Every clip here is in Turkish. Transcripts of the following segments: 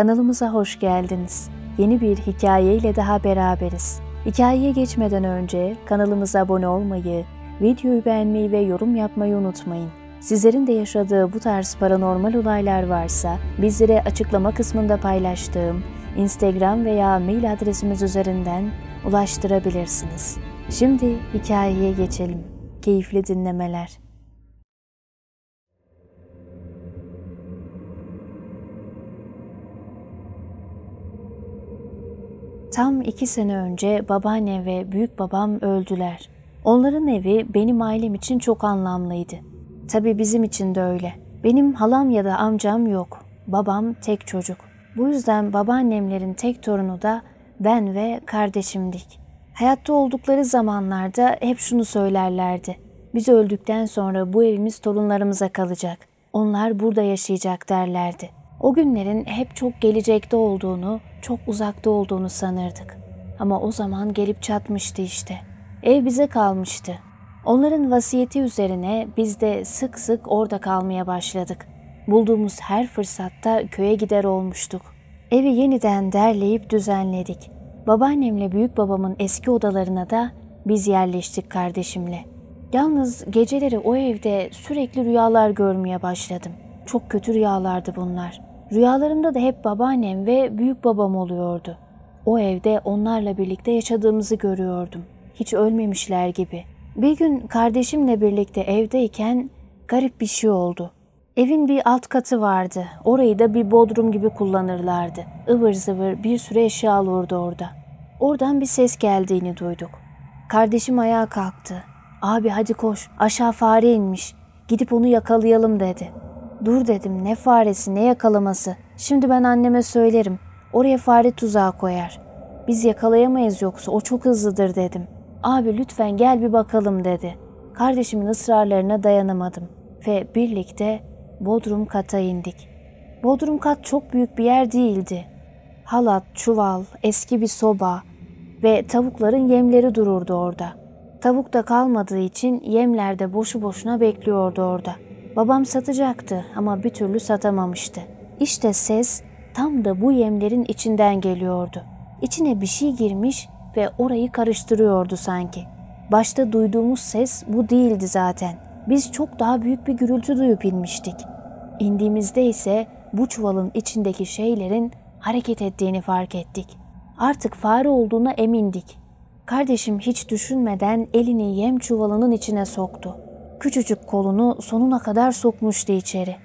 Kanalımıza hoş geldiniz. Yeni bir hikayeyle daha beraberiz. Hikayeye geçmeden önce kanalımıza abone olmayı, videoyu beğenmeyi ve yorum yapmayı unutmayın. Sizlerin de yaşadığı bu tarz paranormal olaylar varsa bizlere açıklama kısmında paylaştığım Instagram veya mail adresimiz üzerinden ulaştırabilirsiniz. Şimdi hikayeye geçelim. Keyifli dinlemeler. Tam iki sene önce babaannem ve büyük babam öldüler. Onların evi benim ailem için çok anlamlıydı. Tabii bizim için de öyle. Benim halam ya da amcam yok. Babam tek çocuk. Bu yüzden babaannemlerin tek torunu da ben ve kardeşimdik. Hayatta oldukları zamanlarda hep şunu söylerlerdi. Biz öldükten sonra bu evimiz torunlarımıza kalacak. Onlar burada yaşayacak derlerdi. O günlerin hep çok gelecekte olduğunu, çok uzakta olduğunu sanırdık. Ama o zaman gelip çatmıştı işte. Ev bize kalmıştı. Onların vasiyeti üzerine biz de sık sık orada kalmaya başladık. Bulduğumuz her fırsatta köye gider olmuştuk. Evi yeniden derleyip düzenledik. Babaannemle büyük babamın eski odalarına da biz yerleştik kardeşimle. Yalnız geceleri o evde sürekli rüyalar görmeye başladım. Çok kötü rüyalardı bunlar. Rüyalarımda da hep babaannem ve büyük babam oluyordu. O evde onlarla birlikte yaşadığımızı görüyordum. Hiç ölmemişler gibi. Bir gün kardeşimle birlikte evdeyken garip bir şey oldu. Evin bir alt katı vardı. Orayı da bir bodrum gibi kullanırlardı. Ivır zıvır bir sürü eşya alırdı orada. Oradan bir ses geldiğini duyduk. Kardeşim ayağa kalktı. Abi hadi koş aşağı fare inmiş. Gidip onu yakalayalım dedi.'' Dur dedim ne faresi ne yakalaması. Şimdi ben anneme söylerim. Oraya fare tuzağı koyar. Biz yakalayamayız yoksa o çok hızlıdır dedim. Abi lütfen gel bir bakalım dedi. Kardeşimin ısrarlarına dayanamadım ve birlikte Bodrum kata indik. Bodrum kat çok büyük bir yer değildi. Halat, çuval, eski bir soba ve tavukların yemleri dururdu orada. Tavuk da kalmadığı için yemler de boşu boşuna bekliyordu orada.'' Babam satacaktı ama bir türlü satamamıştı. İşte ses tam da bu yemlerin içinden geliyordu. İçine bir şey girmiş ve orayı karıştırıyordu sanki. Başta duyduğumuz ses bu değildi zaten. Biz çok daha büyük bir gürültü duyup inmiştik. İndiğimizde ise bu çuvalın içindeki şeylerin hareket ettiğini fark ettik. Artık fare olduğuna emindik. Kardeşim hiç düşünmeden elini yem çuvalının içine soktu küçücük kolunu sonuna kadar sokmuştu içeri.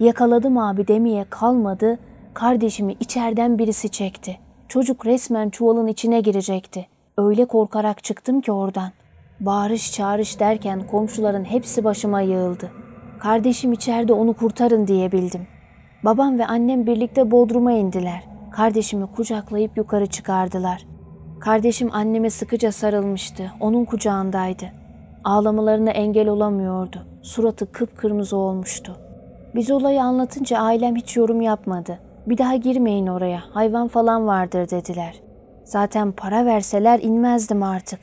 Yakaladım abi demeye kalmadı, kardeşimi içeriden birisi çekti. Çocuk resmen çuvalın içine girecekti. Öyle korkarak çıktım ki oradan. Bağırış çağırış derken komşuların hepsi başıma yığıldı. Kardeşim içeride onu kurtarın diyebildim. Babam ve annem birlikte bodruma indiler. Kardeşimi kucaklayıp yukarı çıkardılar. Kardeşim anneme sıkıca sarılmıştı. Onun kucağındaydı. Ağlamalarına engel olamıyordu. Suratı kıpkırmızı olmuştu. Biz olayı anlatınca ailem hiç yorum yapmadı. Bir daha girmeyin oraya, hayvan falan vardır dediler. Zaten para verseler inmezdim artık.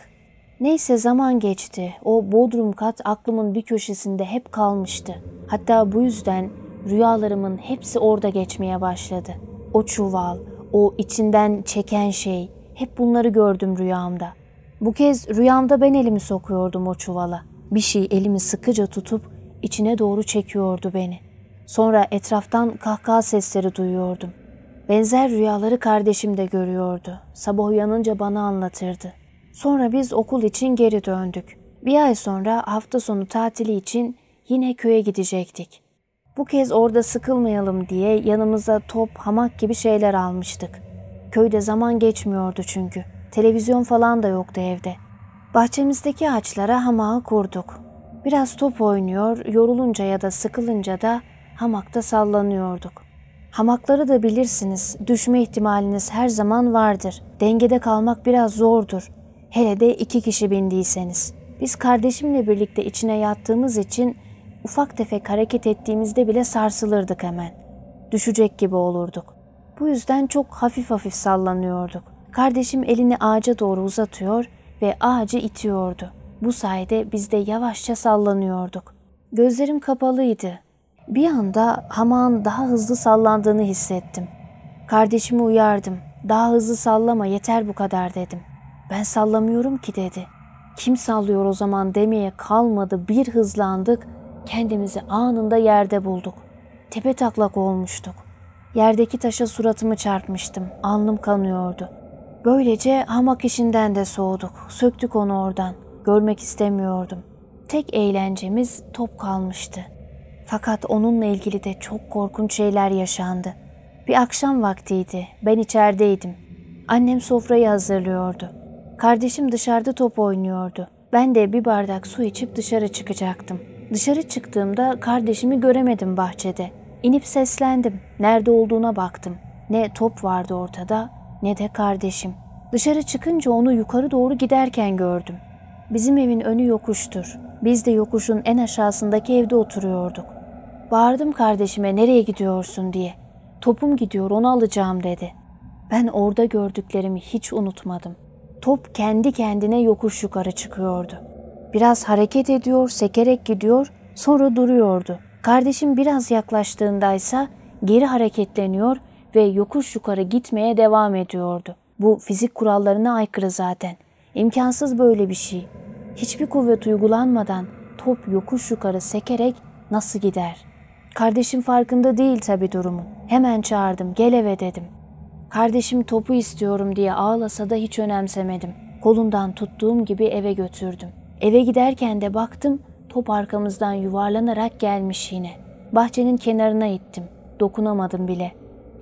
Neyse zaman geçti. O bodrum kat aklımın bir köşesinde hep kalmıştı. Hatta bu yüzden rüyalarımın hepsi orada geçmeye başladı. O çuval, o içinden çeken şey, hep bunları gördüm rüyamda. Bu kez rüyamda ben elimi sokuyordum o çuvala. Bir şey elimi sıkıca tutup içine doğru çekiyordu beni. Sonra etraftan kahkaha sesleri duyuyordum. Benzer rüyaları kardeşim de görüyordu. Sabah uyanınca bana anlatırdı. Sonra biz okul için geri döndük. Bir ay sonra hafta sonu tatili için yine köye gidecektik. Bu kez orada sıkılmayalım diye yanımıza top, hamak gibi şeyler almıştık. Köyde zaman geçmiyordu çünkü.'' Televizyon falan da yoktu evde. Bahçemizdeki ağaçlara hamağı kurduk. Biraz top oynuyor, yorulunca ya da sıkılınca da hamakta sallanıyorduk. Hamakları da bilirsiniz, düşme ihtimaliniz her zaman vardır. Dengede kalmak biraz zordur. Hele de iki kişi bindiyseniz. Biz kardeşimle birlikte içine yattığımız için ufak tefek hareket ettiğimizde bile sarsılırdık hemen. Düşecek gibi olurduk. Bu yüzden çok hafif hafif sallanıyorduk. Kardeşim elini ağaca doğru uzatıyor ve ağacı itiyordu. Bu sayede biz de yavaşça sallanıyorduk. Gözlerim kapalıydı. Bir anda hamağın daha hızlı sallandığını hissettim. Kardeşimi uyardım. Daha hızlı sallama yeter bu kadar dedim. Ben sallamıyorum ki dedi. Kim sallıyor o zaman demeye kalmadı bir hızlandık. Kendimizi anında yerde bulduk. Tepe taklak olmuştuk. Yerdeki taşa suratımı çarpmıştım. Alnım kanıyordu. Böylece hamak işinden de soğuduk. Söktük onu oradan. Görmek istemiyordum. Tek eğlencemiz top kalmıştı. Fakat onunla ilgili de çok korkunç şeyler yaşandı. Bir akşam vaktiydi. Ben içerideydim. Annem sofrayı hazırlıyordu. Kardeşim dışarıda top oynuyordu. Ben de bir bardak su içip dışarı çıkacaktım. Dışarı çıktığımda kardeşimi göremedim bahçede. İnip seslendim. Nerede olduğuna baktım. Ne top vardı ortada ne de kardeşim. Dışarı çıkınca onu yukarı doğru giderken gördüm. Bizim evin önü yokuştur. Biz de yokuşun en aşağısındaki evde oturuyorduk. Bağırdım kardeşime nereye gidiyorsun diye. Topum gidiyor onu alacağım dedi. Ben orada gördüklerimi hiç unutmadım. Top kendi kendine yokuş yukarı çıkıyordu. Biraz hareket ediyor, sekerek gidiyor, sonra duruyordu. Kardeşim biraz yaklaştığındaysa geri hareketleniyor ve yokuş yukarı gitmeye devam ediyordu. Bu fizik kurallarına aykırı zaten. İmkansız böyle bir şey. Hiçbir kuvvet uygulanmadan top yokuş yukarı sekerek nasıl gider? Kardeşim farkında değil tabi durumun. Hemen çağırdım, gel eve dedim. Kardeşim topu istiyorum diye ağlasa da hiç önemsemedim. Kolundan tuttuğum gibi eve götürdüm. Eve giderken de baktım top arkamızdan yuvarlanarak gelmiş yine. Bahçenin kenarına ittim. Dokunamadım bile.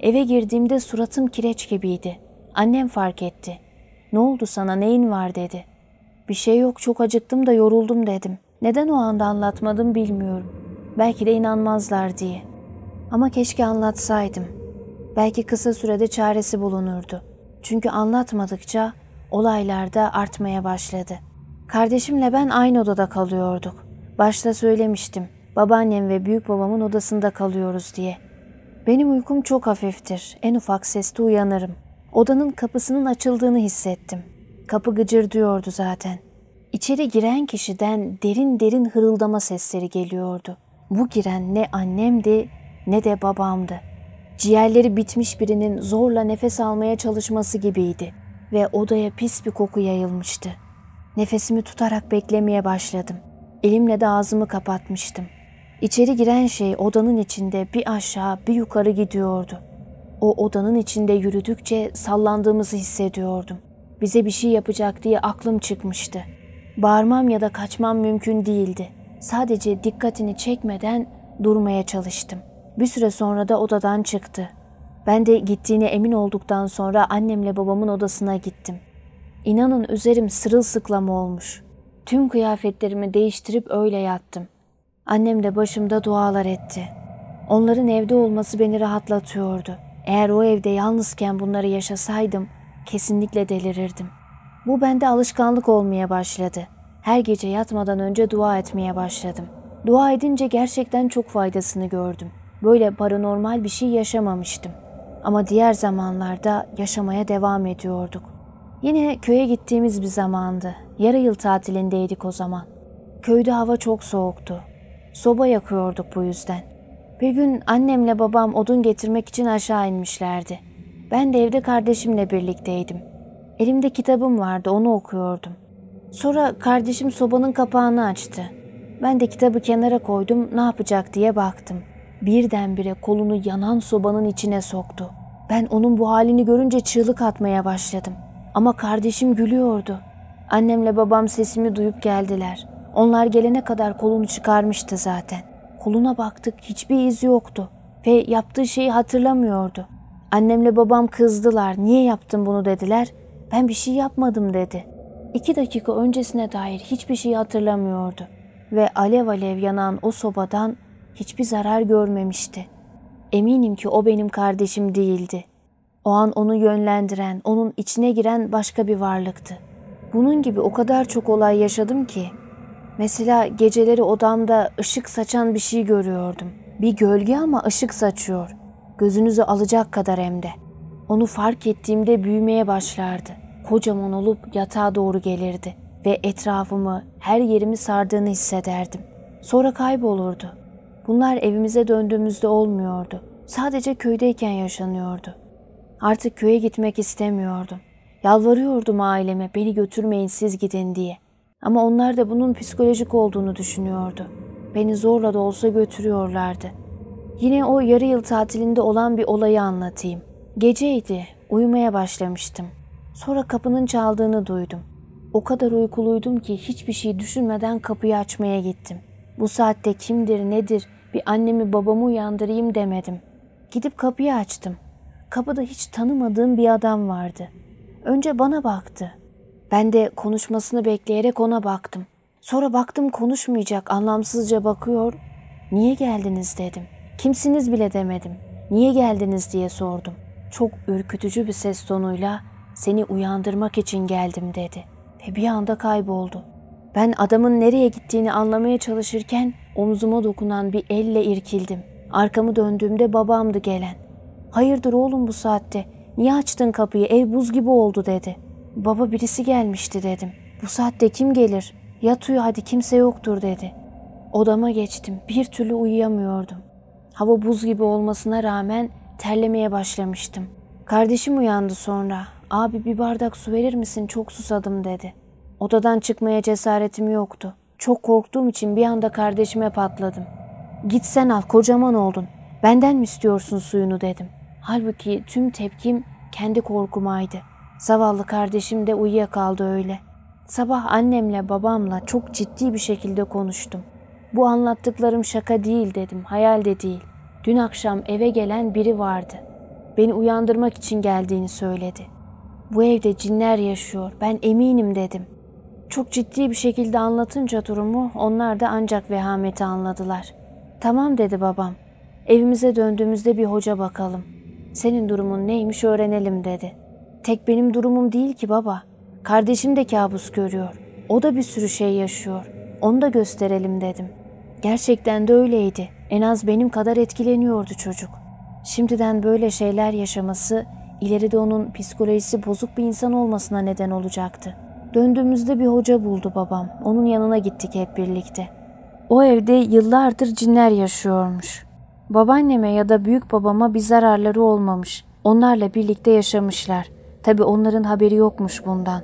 Eve girdiğimde suratım kireç gibiydi. Annem fark etti. Ne oldu sana neyin var dedi. Bir şey yok çok acıktım da yoruldum dedim. Neden o anda anlatmadım bilmiyorum. Belki de inanmazlar diye. Ama keşke anlatsaydım. Belki kısa sürede çaresi bulunurdu. Çünkü anlatmadıkça olaylar da artmaya başladı. Kardeşimle ben aynı odada kalıyorduk. Başta söylemiştim. Babaannem ve büyük babamın odasında kalıyoruz diye. Benim uykum çok hafiftir. En ufak seste uyanırım. Odanın kapısının açıldığını hissettim. Kapı gıcır zaten. İçeri giren kişiden derin derin hırıldama sesleri geliyordu. Bu giren ne annemdi ne de babamdı. Ciğerleri bitmiş birinin zorla nefes almaya çalışması gibiydi ve odaya pis bir koku yayılmıştı. Nefesimi tutarak beklemeye başladım. Elimle de ağzımı kapatmıştım. İçeri giren şey odanın içinde bir aşağı bir yukarı gidiyordu. O odanın içinde yürüdükçe sallandığımızı hissediyordum. Bize bir şey yapacak diye aklım çıkmıştı. Bağırmam ya da kaçmam mümkün değildi. Sadece dikkatini çekmeden durmaya çalıştım. Bir süre sonra da odadan çıktı. Ben de gittiğine emin olduktan sonra annemle babamın odasına gittim. İnanın üzerim sırılsıklam olmuş. Tüm kıyafetlerimi değiştirip öyle yattım. Annem de başımda dualar etti. Onların evde olması beni rahatlatıyordu. Eğer o evde yalnızken bunları yaşasaydım kesinlikle delirirdim. Bu bende alışkanlık olmaya başladı. Her gece yatmadan önce dua etmeye başladım. Dua edince gerçekten çok faydasını gördüm. Böyle paranormal bir şey yaşamamıştım. Ama diğer zamanlarda yaşamaya devam ediyorduk. Yine köye gittiğimiz bir zamandı. Yarı yıl tatilindeydik o zaman. Köyde hava çok soğuktu. Soba yakıyorduk bu yüzden. Bir gün annemle babam odun getirmek için aşağı inmişlerdi. Ben de evde kardeşimle birlikteydim. Elimde kitabım vardı, onu okuyordum. Sonra kardeşim sobanın kapağını açtı. Ben de kitabı kenara koydum, ne yapacak diye baktım. Birdenbire kolunu yanan sobanın içine soktu. Ben onun bu halini görünce çığlık atmaya başladım. Ama kardeşim gülüyordu. Annemle babam sesimi duyup geldiler. Onlar gelene kadar kolunu çıkarmıştı zaten. Koluna baktık hiçbir iz yoktu ve yaptığı şeyi hatırlamıyordu. Annemle babam kızdılar. Niye yaptın bunu dediler. Ben bir şey yapmadım dedi. İki dakika öncesine dair hiçbir şey hatırlamıyordu. Ve alev alev yanan o sobadan hiçbir zarar görmemişti. Eminim ki o benim kardeşim değildi. O an onu yönlendiren, onun içine giren başka bir varlıktı. Bunun gibi o kadar çok olay yaşadım ki Mesela geceleri odamda ışık saçan bir şey görüyordum. Bir gölge ama ışık saçıyor. Gözünüzü alacak kadar hem de. Onu fark ettiğimde büyümeye başlardı. Kocaman olup yatağa doğru gelirdi ve etrafımı, her yerimi sardığını hissederdim. Sonra kaybolurdu. Bunlar evimize döndüğümüzde olmuyordu. Sadece köydeyken yaşanıyordu. Artık köye gitmek istemiyordum. Yalvarıyordum aileme beni götürmeyin siz gidin diye.'' Ama onlar da bunun psikolojik olduğunu düşünüyordu. Beni zorla da olsa götürüyorlardı. Yine o yarı yıl tatilinde olan bir olayı anlatayım. Geceydi, uyumaya başlamıştım. Sonra kapının çaldığını duydum. O kadar uykuluydum ki hiçbir şey düşünmeden kapıyı açmaya gittim. Bu saatte kimdir nedir bir annemi babamı uyandırayım demedim. Gidip kapıyı açtım. Kapıda hiç tanımadığım bir adam vardı. Önce bana baktı. Ben de konuşmasını bekleyerek ona baktım. Sonra baktım konuşmayacak, anlamsızca bakıyor. Niye geldiniz dedim. Kimsiniz bile demedim. Niye geldiniz diye sordum. Çok ürkütücü bir ses tonuyla seni uyandırmak için geldim dedi. Ve bir anda kayboldu. Ben adamın nereye gittiğini anlamaya çalışırken omzuma dokunan bir elle irkildim. Arkamı döndüğümde babamdı gelen. Hayırdır oğlum bu saatte? Niye açtın kapıyı? Ev buz gibi oldu dedi.'' Baba birisi gelmişti dedim. Bu saatte kim gelir? Yat uyu hadi kimse yoktur dedi. Odama geçtim. Bir türlü uyuyamıyordum. Hava buz gibi olmasına rağmen terlemeye başlamıştım. Kardeşim uyandı sonra. Abi bir bardak su verir misin çok susadım dedi. Odadan çıkmaya cesaretim yoktu. Çok korktuğum için bir anda kardeşime patladım. Git sen al kocaman oldun. Benden mi istiyorsun suyunu dedim. Halbuki tüm tepkim kendi korkumaydı.'' Zavallı kardeşim de uyuyakaldı öyle. Sabah annemle babamla çok ciddi bir şekilde konuştum. Bu anlattıklarım şaka değil dedim, hayal de değil. Dün akşam eve gelen biri vardı. Beni uyandırmak için geldiğini söyledi. Bu evde cinler yaşıyor, ben eminim dedim. Çok ciddi bir şekilde anlatınca durumu onlar da ancak vehameti anladılar. Tamam dedi babam. Evimize döndüğümüzde bir hoca bakalım. Senin durumun neymiş öğrenelim dedi.'' Tek benim durumum değil ki baba. Kardeşim de kabus görüyor. O da bir sürü şey yaşıyor. Onu da gösterelim dedim. Gerçekten de öyleydi. En az benim kadar etkileniyordu çocuk. Şimdiden böyle şeyler yaşaması ileride onun psikolojisi bozuk bir insan olmasına neden olacaktı. Döndüğümüzde bir hoca buldu babam. Onun yanına gittik hep birlikte. O evde yıllardır cinler yaşıyormuş. Babaanneme ya da büyük babama bir zararları olmamış. Onlarla birlikte yaşamışlar. Tabi onların haberi yokmuş bundan.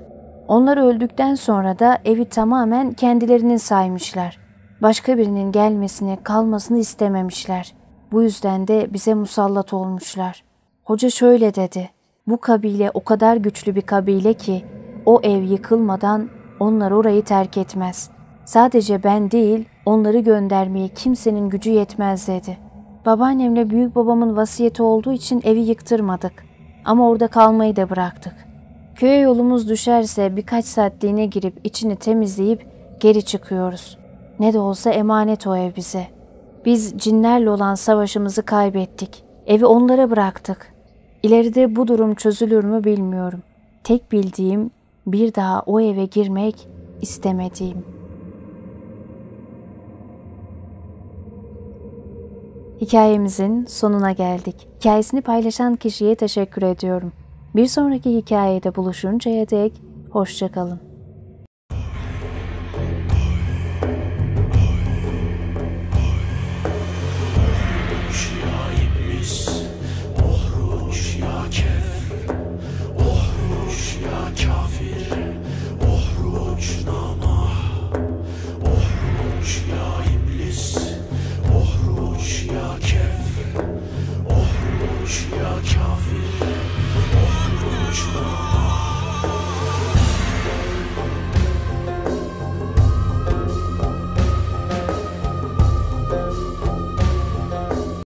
Onlar öldükten sonra da evi tamamen kendilerinin saymışlar. Başka birinin gelmesini, kalmasını istememişler. Bu yüzden de bize musallat olmuşlar. Hoca şöyle dedi. Bu kabile o kadar güçlü bir kabile ki o ev yıkılmadan onlar orayı terk etmez. Sadece ben değil onları göndermeye kimsenin gücü yetmez dedi. Babaannemle büyük babamın vasiyeti olduğu için evi yıktırmadık. Ama orada kalmayı da bıraktık. Köye yolumuz düşerse birkaç saatliğine girip içini temizleyip geri çıkıyoruz. Ne de olsa emanet o ev bize. Biz cinlerle olan savaşımızı kaybettik. Evi onlara bıraktık. İleride bu durum çözülür mü bilmiyorum. Tek bildiğim bir daha o eve girmek istemediğim. Hikayemizin sonuna geldik. Hikayesini paylaşan kişiye teşekkür ediyorum. Bir sonraki hikayede buluşuncaya dek hoşçakalın.